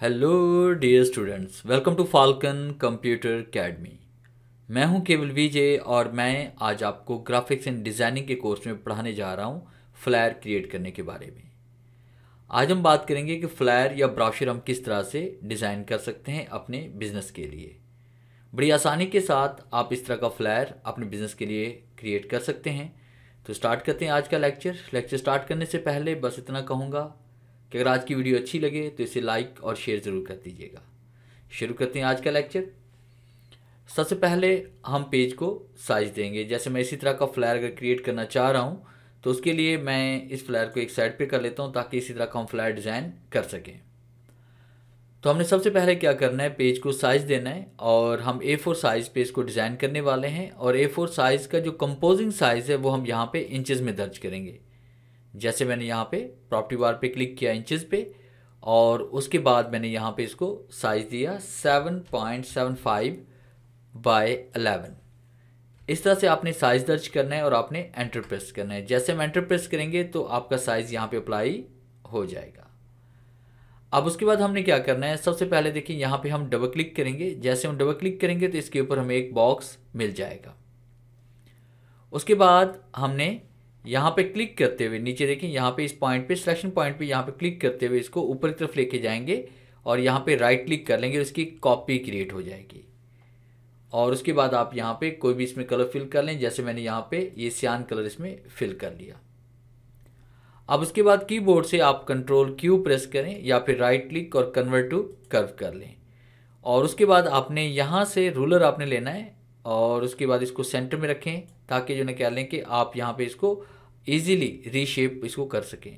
hello dear students welcome to Falcon computer academy मैं हूं केवल विजय और मैं आज आपको ग्राफिक्स एंड डिज़ाइनिंग के कोर्स में पढ़ाने जा रहा हूं फ्लायर क्रिएट करने के बारे में आज हम बात करेंगे कि फ्लायर या ब्राउशर हम किस तरह से डिज़ाइन कर सकते हैं अपने बिजनेस के लिए बड़ी आसानी के साथ आप इस तरह का फ्लायर अपने बिजनेस के लिए क्रिएट कर सकते हैं तो स्टार्ट करते हैं आज का लेक्चर लेक्चर स्टार्ट करने से पहले बस इतना कहूँगा कि अगर आज की वीडियो अच्छी लगे तो इसे लाइक और शेयर ज़रूर कर दीजिएगा शुरू करते हैं आज का लेक्चर सबसे पहले हम पेज को साइज देंगे जैसे मैं इसी तरह का फ्लायर अगर क्रिएट करना चाह रहा हूँ तो उसके लिए मैं इस फ्लायर को एक साइड पे कर लेता हूँ ताकि इसी तरह का हम फ्लायर डिज़ाइन कर सकें तो हमने सबसे पहले क्या करना है पेज को साइज़ देना है और हम ए फोर साइज़ पेज को डिज़ाइन करने वाले हैं और ए फोर साइज़ का जो कंपोजिंग साइज़ है वो हम यहाँ पे इंचेस में दर्ज करेंगे जैसे मैंने यहाँ पे प्रॉपर्टी बार पे क्लिक किया इंचेस पे और उसके बाद मैंने यहाँ पे इसको साइज़ दिया 7.75 बाय अलेवन इस तरह से आपने साइज़ दर्ज करना है और आपने एंटर प्रेस करना है जैसे हम एंटर प्रेस करेंगे तो आपका साइज़ यहाँ पे अप्लाई हो जाएगा अब उसके बाद हमने क्या करना है सबसे पहले देखिए यहाँ पे हम डबल क्लिक करेंगे जैसे हम डबल क्लिक करेंगे तो इसके ऊपर हमें एक बॉक्स मिल जाएगा उसके बाद हमने यहाँ पे क्लिक करते हुए नीचे देखें यहाँ पे इस पॉइंट पे सिलेक्शन पॉइंट पे यहाँ पे क्लिक करते हुए इसको ऊपर की तरफ लेके जाएंगे और यहाँ पे राइट क्लिक कर लेंगे उसकी इसकी कॉपी क्रिएट हो जाएगी और उसके बाद आप यहाँ पे कोई भी इसमें कलर फिल कर लें जैसे मैंने यहाँ पे ये सियान कलर इसमें फिल कर लिया अब उसके बाद कीबोर्ड से आप कंट्रोल क्यू प्रेस करें या फिर राइट क्लिक और कन्वर्ट टू कर्व कर लें और उसके बाद आपने यहाँ से रूलर आपने लेना है और उसके बाद इसको सेंटर में रखें ताकि जो ना कह लें कि आप यहाँ पे इसको ईजिली रीशेप इसको कर सकें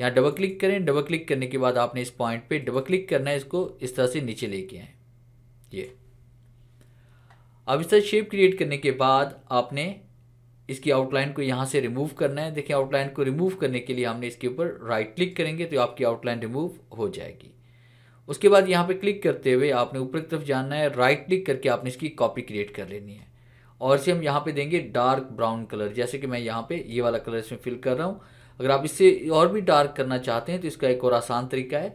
यहाँ डबल क्लिक करें डबल क्लिक करने के बाद आपने इस पॉइंट पे डबल क्लिक करना है इसको इस तरह से नीचे लेके आए ये अब इस तरह शेप क्रिएट करने के बाद आपने इसकी आउटलाइन को यहाँ से रिमूव करना है देखिए आउटलाइन को रिमूव करने के लिए हमने इसके ऊपर राइट क्लिक करेंगे तो आपकी आउटलाइन रिमूव हो जाएगी उसके बाद यहाँ पे क्लिक करते हुए आपने ऊपर की तरफ जाना है राइट क्लिक करके आपने इसकी कॉपी क्रिएट कर लेनी है और इसे हम यहाँ पे देंगे डार्क ब्राउन कलर जैसे कि मैं यहाँ पे ये वाला कलर इसमें फिल कर रहा हूँ अगर आप इससे और भी डार्क करना चाहते हैं तो इसका एक और आसान तरीका है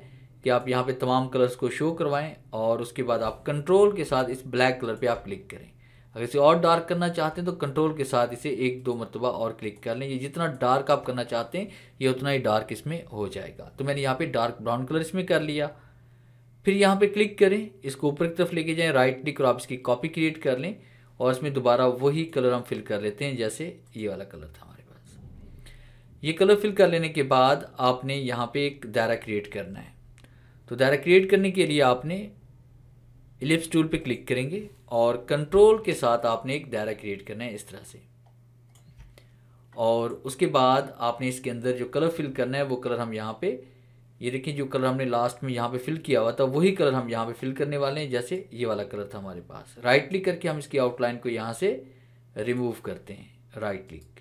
कि आप यहाँ पे तमाम कलर्स को शो करवाएं और उसके बाद आप कंट्रोल के साथ इस ब्लैक कलर पे आप क्लिक करें अगर इसे और डार्क करना चाहते हैं तो कंट्रोल के साथ इसे एक दो मरतबा और क्लिक कर लें ये जितना डार्क आप करना चाहते हैं ये उतना ही डार्क इसमें हो जाएगा तो मैंने यहाँ पर डार्क ब्राउन कलर इसमें कर लिया फिर यहाँ पर क्लिक करें इसको ऊपर की तरफ लेके जाएँ राइट क्लिक और आप इसकी कॉपी क्रिएट कर लें और इसमें दोबारा वही कलर हम फिल कर लेते हैं जैसे ये वाला कलर था हमारे पास ये कलर फिल कर लेने के बाद आपने यहाँ पे एक दायरा क्रिएट करना है तो दायरा क्रिएट करने के लिए आपने इलिप्स टूल पे क्लिक करेंगे और कंट्रोल के साथ आपने एक दायरा क्रिएट करना है इस तरह से और उसके बाद आपने इसके अंदर जो कलर फिल करना है वो कलर हम यहाँ पर ये देखिए जो कलर हमने लास्ट में यहाँ पे फिल किया हुआ था वही कलर हम यहाँ पे फिल करने वाले हैं जैसे ये वाला कलर था हमारे पास राइट क्लिक करके हम इसकी आउटलाइन को यहाँ से रिमूव करते हैं राइट क्लिक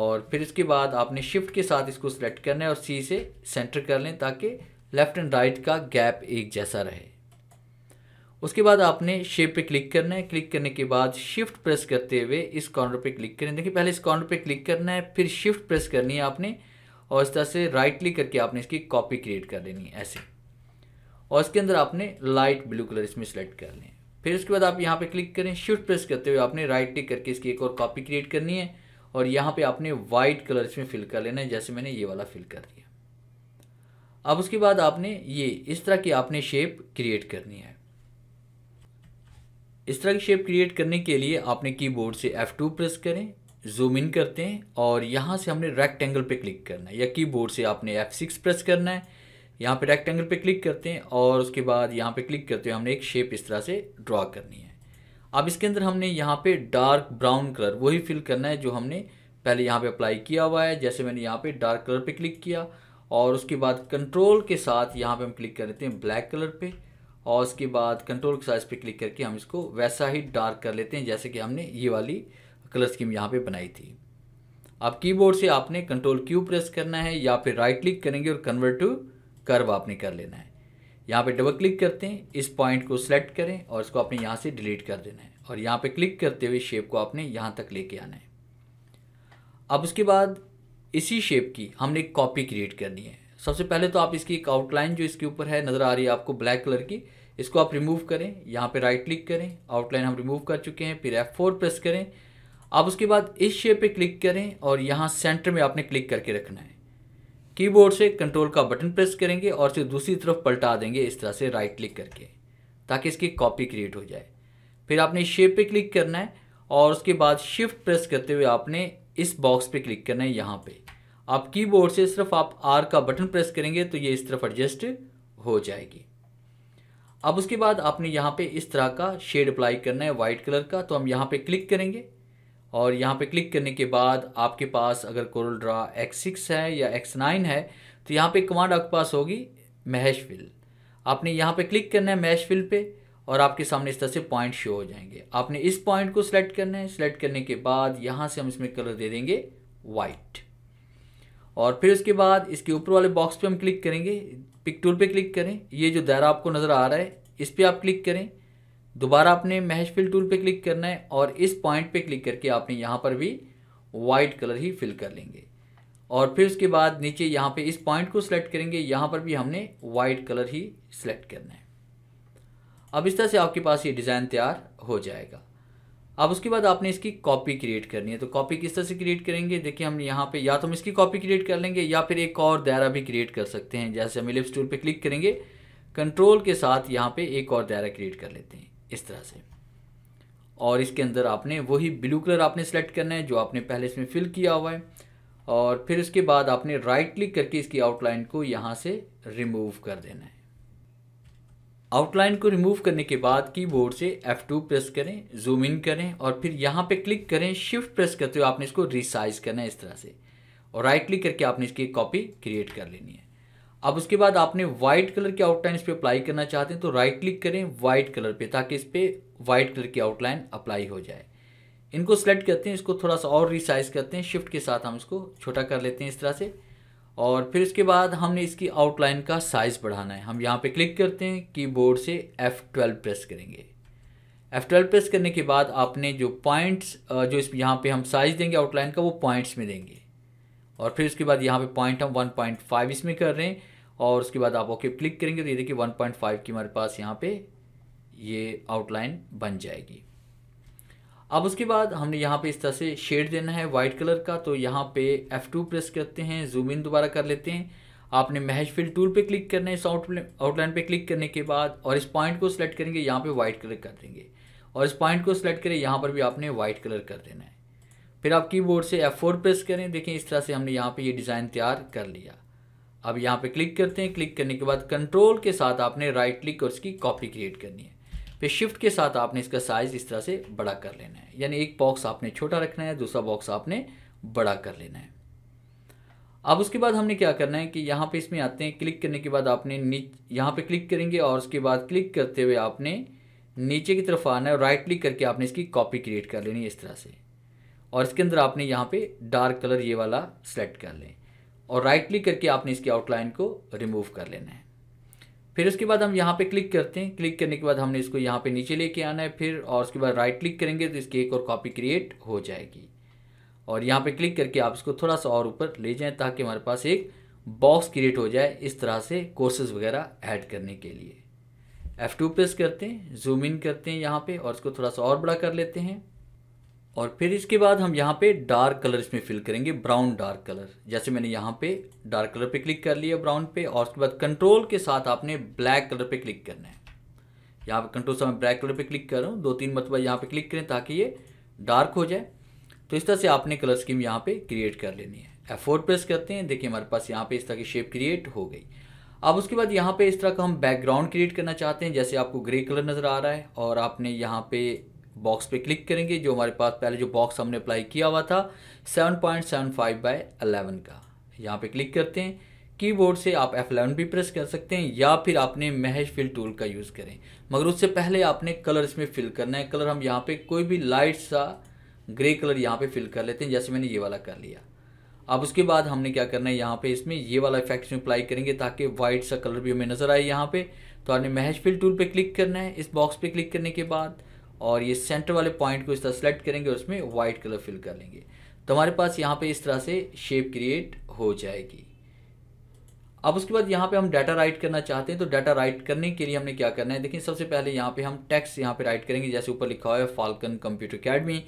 और फिर इसके बाद आपने शिफ्ट के साथ इसको सिलेक्ट करना है और सी से सेंटर कर लें ताकि लेफ़्ट एंड राइट का गैप एक जैसा रहे उसके बाद आपने शेप पे क्लिक करना है क्लिक करने के बाद शिफ्ट प्रेस करते हुए इस कॉर्नर पे क्लिक करें देखिए पहले इस कॉर्नर पे क्लिक करना है फिर शिफ्ट प्रेस करनी है आपने और इस तरह से राइट क्लिक करके आपने इसकी कॉपी क्रिएट कर देनी है ऐसे और इसके अंदर आपने लाइट ब्लू कलर इसमें सेलेक्ट कर लें फिर उसके बाद आप यहाँ पे क्लिक करें शिफ्ट प्रेस करते हुए आपने राइट क्लिक करके इसकी एक और कॉपी क्रिएट करनी है और यहाँ पे आपने वाइट कलर इसमें फिल कर लेना है जैसे मैंने ये वाला फिल कर दिया अब उसके बाद आपने ये इस तरह की आपने शेप क्रिएट करनी है इस तरह की शेप क्रिएट करने के लिए आपने कीबोर्ड से F2 प्रेस करें जूम इन करते हैं और यहाँ से हमने रेक्टेंगल पे क्लिक करना है या कीबोर्ड से आपने F6 प्रेस करना है यहाँ पे रेक्टेंगल पे क्लिक करते हैं और उसके बाद यहाँ पे क्लिक करते हुए हमने एक शेप इस तरह से ड्रा करनी है अब इसके अंदर हमने यहाँ पे डार्क ब्राउन कलर वही फिल करना है जो हमने पहले यहाँ पे अप्लाई किया हुआ है जैसे मैंने यहाँ पे डार्क कलर पे क्लिक किया और उसके बाद कंट्रोल के साथ यहाँ पे हम क्लिक कर लेते हैं ब्लैक कलर पे और उसके बाद कंट्रोल के साथ इस पर क्लिक करके हम इसको वैसा ही डार्क कर लेते हैं जैसे कि हमने ये वाली कलर स्कीम यहाँ पे बनाई थी अब कीबोर्ड से आपने कंट्रोल क्यू प्रेस करना है या फिर राइट क्लिक करेंगे और कन्वर्ट टू कर्व आपने कर लेना है यहाँ पे डबल क्लिक करते हैं इस पॉइंट को सिलेक्ट करें और इसको आपने यहाँ से डिलीट कर देना है और यहाँ पे क्लिक करते हुए शेप को आपने यहाँ तक लेके आना है अब उसके बाद इसी शेप की हमने कॉपी क्रिएट करनी है सबसे पहले तो आप इसकी एक आउटलाइन जो इसके ऊपर है नज़र आ रही है आपको ब्लैक कलर की इसको आप रिमूव करें यहाँ पे राइट क्लिक करें आउटलाइन हम रिमूव कर चुके हैं फिर एफ फोर प्रेस करें आप उसके बाद इस शेप पे क्लिक करें और यहाँ सेंटर में आपने क्लिक करके रखना है कीबोर्ड से कंट्रोल का बटन प्रेस करेंगे और फिर दूसरी तरफ पलटा देंगे इस तरह से राइट क्लिक करके ताकि इसकी कॉपी क्रिएट हो जाए फिर आपने शेप पे क्लिक करना है और उसके बाद शिफ्ट प्रेस करते हुए आपने इस बॉक्स पे क्लिक करना है यहाँ पे आप कीबोर्ड से सिर्फ आप आर का बटन प्रेस करेंगे तो ये इस तरफ एडजस्ट हो जाएगी अब उसके बाद आपने यहाँ पे इस तरह का शेड अप्लाई करना है वाइट कलर का तो हम यहाँ पे क्लिक करेंगे और यहाँ पे क्लिक करने के बाद आपके पास अगर कोरल ड्रा एक्स सिक्स है या एक्स नाइन है तो यहाँ पे कमांड आपके पास होगी फिल आपने यहाँ पे क्लिक करना है फिल पे और आपके सामने इस तरह से पॉइंट शो हो जाएंगे आपने इस पॉइंट को सिलेक्ट करना है सिलेक्ट करने के बाद यहाँ से हम इसमें कलर दे देंगे वाइट और फिर उसके बाद इसके ऊपर वाले बॉक्स पर हम क्लिक करेंगे पिक टूल पर क्लिक करें ये जो दायरा आपको नज़र आ रहा है इस पर आप क्लिक करें दोबारा आपने महज फिल टूल पे क्लिक करना है और इस पॉइंट पे क्लिक करके आपने यहाँ पर भी वाइट कलर ही फिल कर लेंगे और फिर उसके बाद नीचे यहाँ पे इस पॉइंट को सिलेक्ट करेंगे यहाँ पर भी हमने वाइट कलर ही सिलेक्ट करना है अब इस तरह से आपके पास ये डिज़ाइन तैयार हो जाएगा अब उसके बाद आपने इसकी कॉपी क्रिएट करनी है तो कॉपी किस तरह से क्रिएट करेंगे देखिए हम यहाँ पे या तो हम इसकी कॉपी क्रिएट कर लेंगे या फिर एक और दायरा भी क्रिएट कर सकते हैं जैसे हम लिप्स टूल पे क्लिक करेंगे कंट्रोल के साथ यहाँ पे एक और दायरा क्रिएट कर लेते हैं इस तरह से और इसके अंदर आपने वही ब्लू कलर आपने सेलेक्ट करना है जो आपने पहले इसमें फिल किया हुआ है और फिर उसके बाद आपने राइट क्लिक करके इसकी आउटलाइन को यहाँ से रिमूव कर देना है आउटलाइन को रिमूव करने के बाद कीबोर्ड से F2 प्रेस करें जूम इन करें और फिर यहाँ पे क्लिक करें शिफ्ट प्रेस करते हुए आपने इसको रिसाइज करना है इस तरह से और राइट क्लिक करके आपने इसकी कॉपी क्रिएट कर लेनी है अब उसके बाद आपने वाइट कलर की आउटलाइन इस पर अप्लाई करना चाहते हैं तो राइट क्लिक करें वाइट कलर पे ताकि इस पर वाइट कलर की आउटलाइन अप्लाई हो जाए इनको सेलेक्ट करते हैं इसको थोड़ा सा और रिसाइज करते हैं शिफ्ट के साथ हम इसको छोटा कर लेते हैं इस तरह से और फिर इसके बाद हमने इसकी आउटलाइन का साइज़ बढ़ाना है हम यहाँ पे क्लिक करते हैं कीबोर्ड से F12 प्रेस करेंगे F12 प्रेस करने के बाद आपने जो पॉइंट्स जो इस यहाँ पे हम साइज़ देंगे आउटलाइन का वो पॉइंट्स में देंगे और फिर उसके बाद यहाँ पे पॉइंट हम 1.5 इसमें कर रहे हैं और उसके बाद आप ओके क्लिक करेंगे तो ये देखिए 1.5 की हमारे पास यहाँ पे ये आउटलाइन बन जाएगी अब उसके बाद हमने यहाँ पे इस तरह से शेड देना है वाइट कलर का तो यहाँ पे F2 प्रेस करते हैं जूम इन दोबारा कर लेते हैं आपने महज फिल टूल पे क्लिक करना है इस आउटलाइन पे क्लिक करने के बाद और इस पॉइंट को सिलेक्ट करेंगे यहाँ पे वाइट कलर कर देंगे और इस पॉइंट को सिलेक्ट करें यहाँ पर भी आपने वाइट कलर कर देना है फिर आप कीबोर्ड से F4 प्रेस करें देखें इस तरह से हमने यहाँ पे ये डिज़ाइन तैयार कर लिया अब यहाँ पे क्लिक करते हैं क्लिक करने के बाद कंट्रोल के साथ आपने राइट क्लिक और इसकी कॉपी क्रिएट करनी है फिर शिफ्ट के साथ आपने इसका साइज़ इस तरह से बड़ा कर लेना है यानी एक बॉक्स आपने छोटा रखना है दूसरा बॉक्स आपने बड़ा कर लेना है अब उसके बाद हमने क्या करना है कि यहाँ पे इसमें आते हैं क्लिक करने के बाद आपने नीचे यहाँ पे क्लिक करेंगे और उसके बाद क्लिक करते हुए आपने नीचे की तरफ आना है और राइट क्लिक करके आपने इसकी कॉपी क्रिएट कर लेनी है इस तरह से और इसके अंदर आपने यहाँ पे डार्क कलर ये वाला सेलेक्ट कर लें और राइट क्लिक करके आपने इसकी आउटलाइन को रिमूव कर लेना है फिर उसके बाद हम यहाँ पे क्लिक करते हैं क्लिक करने के बाद हमने इसको यहाँ पे नीचे लेके आना है फिर और उसके बाद राइट क्लिक करेंगे तो इसकी एक और कॉपी क्रिएट हो जाएगी और यहाँ पे क्लिक करके आप इसको थोड़ा सा और ऊपर ले जाएं ताकि हमारे पास एक बॉक्स क्रिएट हो जाए इस तरह से कोर्सेज वगैरह ऐड करने के लिए एफ़ प्रेस करते हैं जूम इन करते हैं यहाँ पर और इसको थोड़ा सा और बड़ा कर लेते हैं और फिर इसके बाद हम यहाँ पे डार्क कलर इसमें फिल करेंगे ब्राउन डार्क कलर जैसे मैंने यहाँ पे डार्क कलर पे क्लिक कर लिया ब्राउन पे और उसके बाद कंट्रोल के साथ आपने ब्लैक कलर पे क्लिक करना है यहाँ पे कंट्रोल से मैं ब्लैक कलर पे क्लिक कर रहा हूँ दो तीन मतलब यहाँ पे क्लिक करें ताकि ये डार्क हो जाए तो इस तरह से आपने कलर स्कीम यहाँ पे क्रिएट कर लेनी है एफोर्ड प्रेस करते हैं देखिए हमारे पास यहाँ पे इस तरह की शेप क्रिएट हो गई अब उसके बाद यहाँ पे इस तरह का हम बैकग्राउंड क्रिएट करना चाहते हैं जैसे आपको ग्रे कलर नज़र आ रहा है और आपने यहाँ पे बॉक्स पे क्लिक करेंगे जो हमारे पास पहले जो बॉक्स हमने अप्लाई किया हुआ था 7.75 point seven five by eleven का यहाँ पे क्लिक करते हैं कीबोर्ड से आप F11 भी प्रेस कर सकते हैं या फिर आपने महज फिल टूल का यूज़ करें मगर उससे पहले आपने कलर इसमें फिल करना है कलर हम यहाँ पे कोई भी लाइट सा ग्रे कलर यहाँ पे फिल कर लेते हैं जैसे मैंने ये वाला कर लिया अब उसके बाद हमने क्या करना है यहाँ पे इसमें ये वाला इफेक्ट में अप्लाई करेंगे ताकि वाइट सा कलर भी हमें नज़र आए यहाँ पे तो आपने महज फिल टूल पे क्लिक करना है इस बॉक्स पे क्लिक करने के बाद और ये सेंटर वाले पॉइंट को इस तरह सेलेक्ट करेंगे और उसमें वाइट कलर फिल कर लेंगे तो हमारे पास यहाँ पे इस तरह से शेप क्रिएट हो जाएगी अब उसके बाद यहाँ पे हम डाटा राइट करना चाहते हैं तो डाटा राइट करने के लिए हमने क्या करना है देखिए सबसे पहले यहाँ पे हम टेक्स्ट यहाँ पे राइट करेंगे जैसे ऊपर लिखा हुआ है फाल्कन कंप्यूटर अकेडमी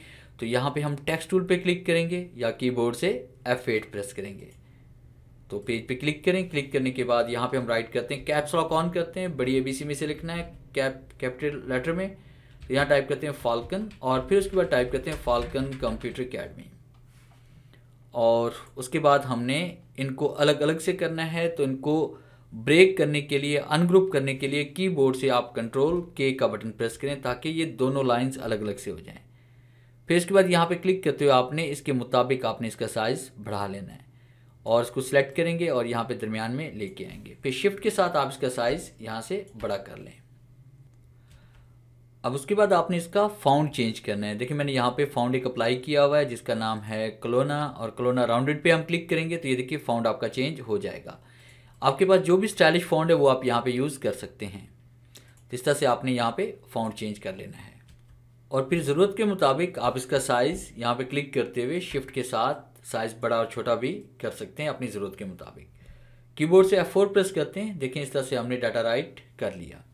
तो यहाँ पे हम टेक्स्ट टूल पे क्लिक करेंगे या कीबोर्ड से F8 प्रेस करेंगे तो पेज पे क्लिक करें क्लिक करने के बाद यहाँ पे हम राइट करते हैं कैप्स लॉक ऑन करते हैं बड़ी एबीसी में से लिखना है कैप कैपिटल लेटर में यहाँ टाइप करते हैं फाल्कन और फिर उसके बाद टाइप करते हैं फाल्कन कंप्यूटर अकेडमी और उसके बाद हमने इनको अलग अलग से करना है तो इनको ब्रेक करने के लिए अनग्रुप करने के लिए कीबोर्ड से आप कंट्रोल के का बटन प्रेस करें ताकि ये दोनों लाइंस अलग अलग से हो जाएं फिर इसके बाद यहाँ पे क्लिक करते हुए आपने इसके मुताबिक आपने इसका साइज़ बढ़ा लेना है और इसको सिलेक्ट करेंगे और यहाँ पे दरमियान में लेके आएंगे फिर शिफ्ट के साथ आप इसका साइज़ यहाँ से बड़ा कर लें अब उसके बाद आपने इसका फाउंड चेंज करना है देखिए मैंने यहाँ पे फाउंड एक अप्लाई किया हुआ है जिसका नाम है कलोना और कलोना राउंडेड पे हम क्लिक करेंगे तो ये देखिए फाउंड आपका चेंज हो जाएगा आपके पास जो भी स्टाइलिश फाउंड है वो आप यहाँ पे यूज़ कर सकते हैं तो इस तरह से आपने यहाँ पे फाउंड चेंज कर लेना है और फिर ज़रूरत के मुताबिक आप इसका साइज़ यहाँ पे क्लिक करते हुए शिफ्ट के साथ साइज़ बड़ा और छोटा भी कर सकते हैं अपनी ज़रूरत के मुताबिक कीबोर्ड से एफ प्रेस करते हैं देखें इस तरह से हमने डाटा राइट कर लिया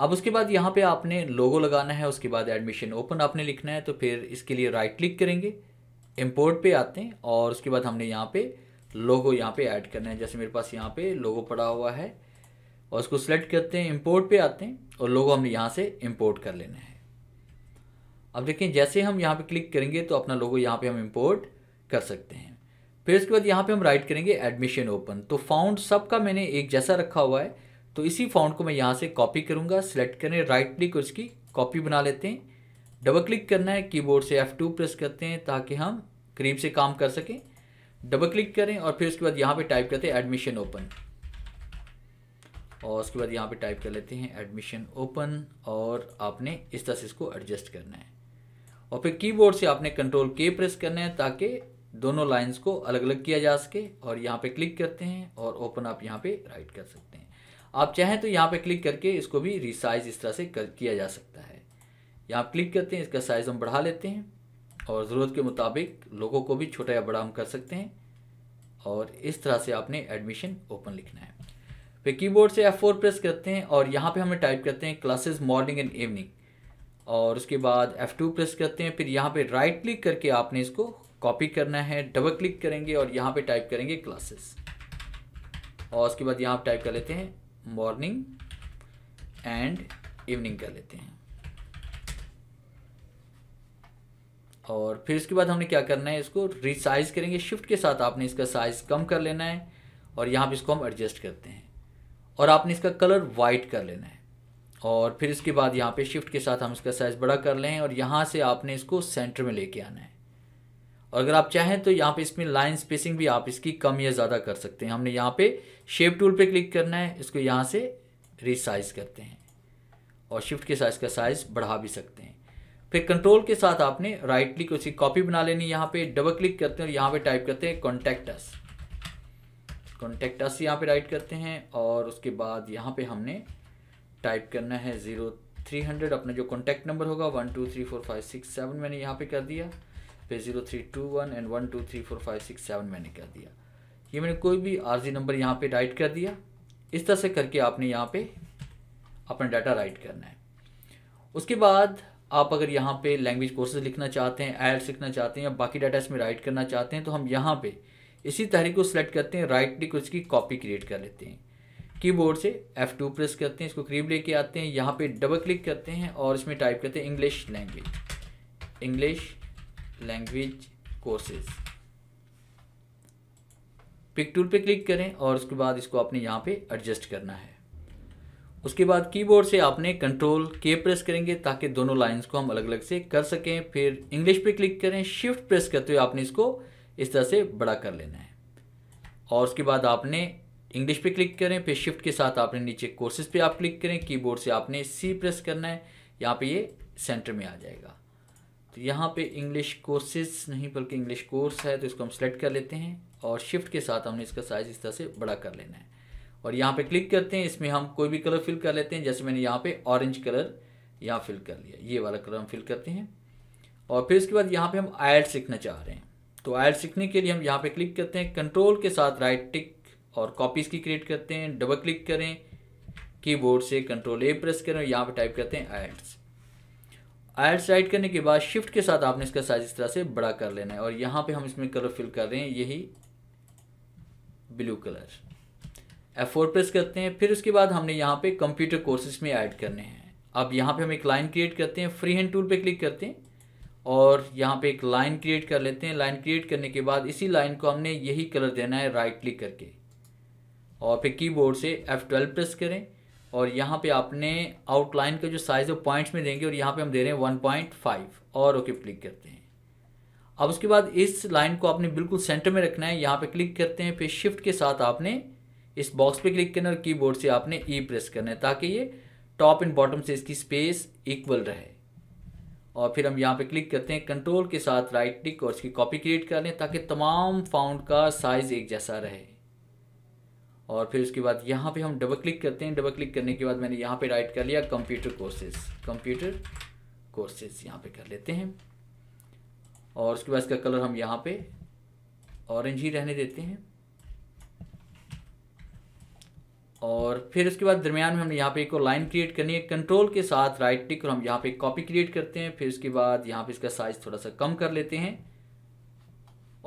अब उसके बाद यहाँ पे आपने लोगो लगाना है उसके बाद एडमिशन ओपन आपने लिखना है तो फिर इसके लिए राइट क्लिक करेंगे इम्पोर्ट पे आते हैं और उसके बाद हमने यहाँ पे लोगो यहाँ पे ऐड करना है जैसे मेरे पास यहाँ पे लोगो पड़ा हुआ है और उसको सिलेक्ट करते हैं इम्पोर्ट पे आते हैं और लोगो हमने यहाँ से इम्पोर्ट कर लेना है अब देखें जैसे हम यहाँ पर क्लिक करेंगे तो अपना लोगो यहाँ पर हम इम्पोर्ट कर सकते हैं फिर उसके बाद यहाँ पर हम राइट करेंगे एडमिशन ओपन तो फाउंड सबका मैंने एक जैसा रखा हुआ है तो इसी फॉन्ट को मैं यहाँ से कॉपी करूँगा सिलेक्ट करें राइट क्लिक और इसकी कॉपी बना लेते हैं डबल क्लिक करना है कीबोर्ड से F2 प्रेस करते हैं ताकि हम करीब से काम कर सकें डबल क्लिक करें और फिर उसके बाद यहाँ पे टाइप करते हैं एडमिशन ओपन और उसके बाद यहाँ पे टाइप कर लेते हैं एडमिशन ओपन और आपने इस तरह से इसको एडजस्ट करना है और फिर कीबोर्ड से आपने कंट्रोल के प्रेस करना है ताकि दोनों लाइन्स को अलग अलग किया जा सके और यहाँ पर क्लिक करते हैं और ओपन आप यहाँ पर राइट कर सकते हैं आप चाहें तो यहाँ पे क्लिक करके इसको भी रिसाइज इस तरह से कर किया जा सकता है यहाँ क्लिक करते हैं इसका साइज़ हम बढ़ा लेते हैं और ज़रूरत के मुताबिक लोगों को भी छोटा या बड़ा हम कर सकते हैं और इस तरह से आपने एडमिशन ओपन लिखना है फिर कीबोर्ड से F4 प्रेस करते हैं और यहाँ पे हमें टाइप करते हैं क्लासेस मॉर्निंग एंड इवनिंग और उसके बाद F2 प्रेस करते हैं फिर यहाँ पे राइट क्लिक करके आपने इसको कॉपी करना है डबल क्लिक करेंगे और यहाँ पे टाइप करेंगे क्लासेस और उसके बाद यहाँ टाइप कर लेते हैं मॉर्निंग एंड इवनिंग कर लेते हैं और फिर इसके बाद हमने क्या करना है इसको रिसाइज करेंगे शिफ्ट के साथ आपने इसका साइज़ कम कर लेना है और यहाँ पे इसको हम एडजस्ट करते हैं और आपने इसका कलर वाइट कर लेना है और फिर इसके बाद यहाँ पे शिफ्ट के साथ हम इसका साइज़ बड़ा कर लें और यहाँ से आपने इसको सेंटर में लेके आना है अगर आप चाहें तो यहाँ पे इसमें लाइन स्पेसिंग भी आप इसकी कम या ज़्यादा कर सकते हैं हमने यहाँ पे शेप टूल पे क्लिक करना है इसको यहाँ से रिसाइज करते हैं और शिफ्ट के साइज का साइज़ बढ़ा भी सकते हैं फिर कंट्रोल के साथ आपने राइट क्लिक उसकी कॉपी बना लेनी यहाँ पे डबल क्लिक करते हैं और यहाँ पे टाइप करते हैं कॉन्टैक्टस कॉन्टैक्टस यहाँ पे राइट करते हैं और उसके बाद यहाँ पे हमने टाइप करना है ज़ीरो थ्री हंड्रेड अपना जो कॉन्टैक्ट नंबर होगा one two three four five six seven मैंने यहाँ पे कर दिया page zero three two one and one two three four five six seven मैंने कर दिया ये मैंने कोई भी जी नंबर यहाँ पे राइट कर दिया इस तरह से करके आपने यहाँ पे अपना डाटा राइट करना है उसके बाद आप अगर यहाँ पे लैंग्वेज कोर्सेज लिखना चाहते हैं एल्स लिखना चाहते हैं या बाकी डाटा इसमें राइट करना चाहते हैं तो हम यहाँ पे इसी तहरीक को सिलेक्ट करते हैं राइट क्लिक उसकी कॉपी क्रिएट कर लेते हैं कीबोर्ड से F2 प्रेस करते हैं इसको करीब लेके आते हैं यहाँ पे डबल क्लिक करते हैं और इसमें टाइप करते हैं English language English language courses pick tool पे क्लिक करें और उसके बाद इसको आपने यहाँ पे एडजस्ट करना है उसके बाद कीबोर्ड से आपने कंट्रोल के प्रेस करेंगे ताकि दोनों लाइंस को हम अलग अलग से कर सकें फिर इंग्लिश पे क्लिक करें शिफ्ट प्रेस करते हुए आपने इसको इस तरह से बड़ा कर लेना है और उसके बाद आपने इंग्लिश पे क्लिक करें फिर शिफ्ट के साथ आपने नीचे कोर्सेज पे आप क्लिक करें कीबोर्ड से आपने सी प्रेस करना है यहाँ पे ये सेंटर में आ जाएगा तो यहाँ पे इंग्लिश कोर्सेज नहीं बल्कि इंग्लिश कोर्स है तो इसको हम सेलेक्ट कर लेते हैं और शिफ्ट के साथ हमने इसका साइज़ इस तरह से बड़ा कर लेना है और यहाँ पे क्लिक करते हैं इसमें हम कोई भी कलर फिल कर लेते हैं जैसे मैंने यहाँ पे ऑरेंज कलर यहाँ फिल कर लिया ये वाला कलर हम फिल करते हैं और फिर इसके बाद यहाँ पे हम आयल सीखना चाह रहे हैं तो आयल सीखने के लिए हम यहाँ पे क्लिक करते हैं कंट्रोल के साथ राइट टिक और कॉपीज़ की क्रिएट करते हैं डबल क्लिक करें कीबोर्ड से कंट्रोल ए प्रेस करें यहाँ पे टाइप करते हैं आयल्स आयट साइड करने के बाद शिफ्ट के साथ आपने इसका साइज इस तरह से बड़ा कर लेना है और यहाँ पे हम इसमें कलर फिल कर रहे हैं यही blue colour F four press करते हैं फिर उसके बाद हमने यहाँ पे कंप्यूटर कोर्सेज में ऐड करने हैं अब यहाँ पे हम एक लाइन क्रिएट करते हैं फ्री हैंड टूल पे क्लिक करते हैं और यहाँ पे एक लाइन क्रिएट कर लेते हैं लाइन क्रिएट करने के बाद इसी लाइन को हमने यही कलर देना है राइट क्लिक करके और फिर कीबोर्ड से ट्वेल्व प्रेस करें और यहाँ पे आपने आउटलाइन का जो साइज़ है वो पॉइंट्स में देंगे और यहाँ पे हम दे रहे हैं वन पॉइंट फाइव और ओके क्लिक करते हैं अब उसके बाद इस लाइन को आपने बिल्कुल सेंटर में रखना है यहाँ पे क्लिक करते हैं फिर शिफ्ट के साथ आपने इस बॉक्स पे क्लिक करना और कीबोर्ड से आपने ई e प्रेस करना है ताकि ये टॉप एंड बॉटम से इसकी स्पेस इक्वल रहे और फिर हम यहाँ पर क्लिक करते हैं कंट्रोल के साथ राइट क्लिक और इसकी कॉपी क्रिएट कर लें ताकि तमाम फाउंड का साइज़ एक जैसा रहे और फिर उसके बाद यहाँ पे हम डबल क्लिक करते हैं डबल क्लिक करने के बाद मैंने यहाँ पे राइट कर लिया कंप्यूटर कोर्सेज कंप्यूटर कोर्सेज यहाँ पे कर लेते हैं और उसके बाद इसका कलर हम यहाँ पे ऑरेंज ही रहने देते हैं और फिर उसके बाद दरमियान में हमने यहाँ पे एक और लाइन क्रिएट करनी है कंट्रोल के साथ राइट टिक और हम यहाँ पे कॉपी क्रिएट करते हैं फिर उसके बाद यहाँ पे इसका साइज़ थोड़ा सा कम कर लेते हैं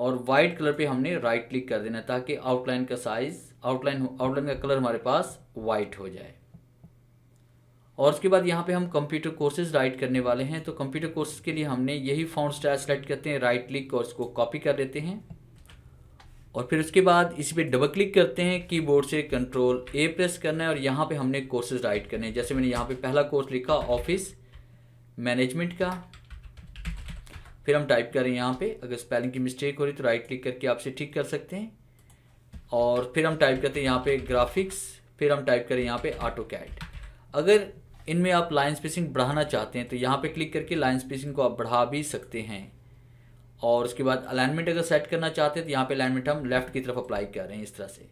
और वाइट कलर पे हमने राइट क्लिक कर देना ताकि आउटलाइन का साइज़ आउटलाइन आउटलाइन का कलर हमारे पास वाइट हो जाए और उसके बाद यहाँ पे हम कंप्यूटर कोर्सेज राइट करने वाले हैं तो कंप्यूटर कोर्सेज के लिए हमने यही फॉन्ट स्टाइल सेलेक्ट करते हैं राइट क्लिक और इसको कॉपी कर देते हैं और फिर उसके बाद इसी पर डबल क्लिक करते हैं कीबोर्ड से कंट्रोल ए प्रेस करना है और यहाँ पे हमने कोर्सेज राइट करने हैं जैसे मैंने यहाँ पे पहला कोर्स लिखा ऑफिस मैनेजमेंट का फिर हम टाइप करें यहाँ पे अगर स्पेलिंग की मिस्टेक हो रही तो राइट क्लिक करके आपसे ठीक कर सकते हैं और फिर हम टाइप करते हैं यहाँ पे ग्राफिक्स फिर हम टाइप करें यहाँ पे ऑटो कैट अगर इनमें आप लाइन स्पेसिंग बढ़ाना चाहते हैं तो यहाँ पे क्लिक करके लाइन स्पेसिंग को आप बढ़ा भी सकते हैं और उसके बाद अलाइनमेंट अगर सेट करना चाहते हैं तो यहाँ पे अलाइनमेंट हम लेफ्ट की तरफ अप्लाई कर रहे हैं इस तरह से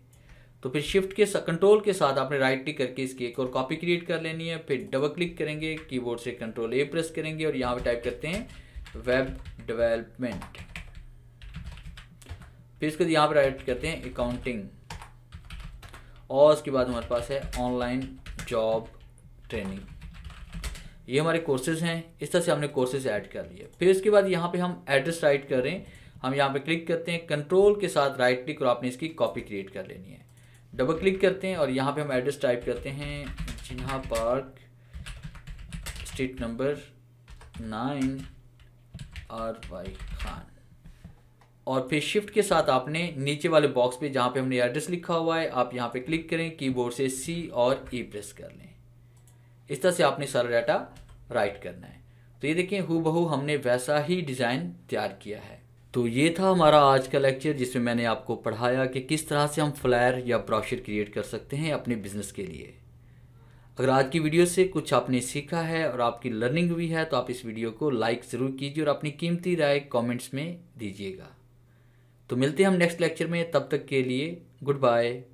तो फिर शिफ्ट के कंट्रोल के साथ आपने राइट क्लिक करके इसकी एक और कॉपी क्रिएट कर लेनी है फिर डबल क्लिक करेंगे कीबोर्ड से कंट्रोल ए प्रेस करेंगे और यहाँ पे टाइप करते हैं वेब डेवलपमेंट फिर इसको यहाँ पर राइट करते हैं अकाउंटिंग और उसके बाद हमारे पास है ऑनलाइन जॉब ट्रेनिंग ये हमारे कोर्सेज हैं इस तरह से हमने कोर्सेज ऐड कर लिए फिर इसके बाद यहाँ पे हम एड्रेस राइट कर रहे हैं हम यहाँ पे क्लिक करते हैं कंट्रोल के साथ राइट क्लिक और आपने इसकी कॉपी क्रिएट कर लेनी है डबल क्लिक करते हैं और यहाँ पे हम एड्रेस टाइप करते हैं Jinnah park street number nine R Y Khan और फिर शिफ्ट के साथ आपने नीचे वाले बॉक्स पे जहाँ पे हमने एड्रेस लिखा हुआ है आप यहाँ पे क्लिक करें कीबोर्ड से सी और ई e प्रेस कर लें इस तरह से आपने सारा डाटा राइट करना है तो ये देखें हु बहू हमने वैसा ही डिज़ाइन तैयार किया है तो ये था हमारा आज का लेक्चर जिसमें मैंने आपको पढ़ाया कि किस तरह से हम फ्लायर या ब्रॉशर क्रिएट कर सकते हैं अपने बिज़नेस के लिए अगर आज की वीडियो से कुछ आपने सीखा है और आपकी लर्निंग हुई है तो आप इस वीडियो को लाइक ज़रूर कीजिए और अपनी कीमती राय कमेंट्स में दीजिएगा तो मिलते हैं हम नेक्स्ट लेक्चर में तब तक के लिए गुड बाय